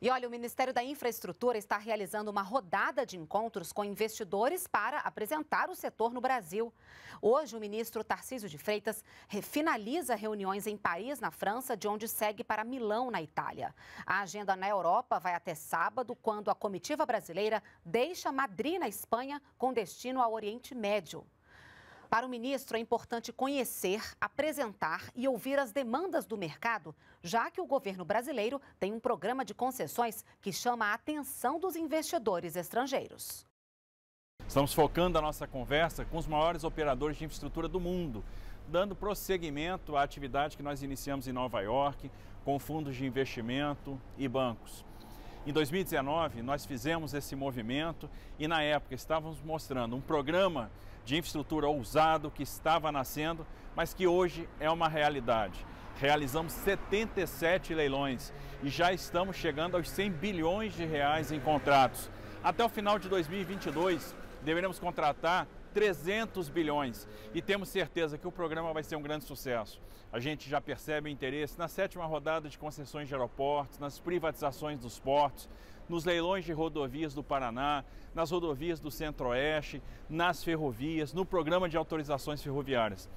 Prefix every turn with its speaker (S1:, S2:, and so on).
S1: E olha, o Ministério da Infraestrutura está realizando uma rodada de encontros com investidores para apresentar o setor no Brasil. Hoje, o ministro Tarcísio de Freitas refinaliza reuniões em Paris, na França, de onde segue para Milão, na Itália. A agenda na Europa vai até sábado, quando a comitiva brasileira deixa Madrid, na Espanha, com destino ao Oriente Médio. Para o ministro, é importante conhecer, apresentar e ouvir as demandas do mercado, já que o governo brasileiro tem um programa de concessões que chama a atenção dos investidores estrangeiros.
S2: Estamos focando a nossa conversa com os maiores operadores de infraestrutura do mundo, dando prosseguimento à atividade que nós iniciamos em Nova York, com fundos de investimento e bancos. Em 2019, nós fizemos esse movimento e, na época, estávamos mostrando um programa de infraestrutura ousado que estava nascendo, mas que hoje é uma realidade. Realizamos 77 leilões e já estamos chegando aos 100 bilhões de reais em contratos. Até o final de 2022, deveremos contratar 300 bilhões e temos certeza que o programa vai ser um grande sucesso. A gente já percebe o interesse na sétima rodada de concessões de aeroportos, nas privatizações dos portos, nos leilões de rodovias do Paraná, nas rodovias do Centro-Oeste, nas ferrovias, no programa de autorizações ferroviárias.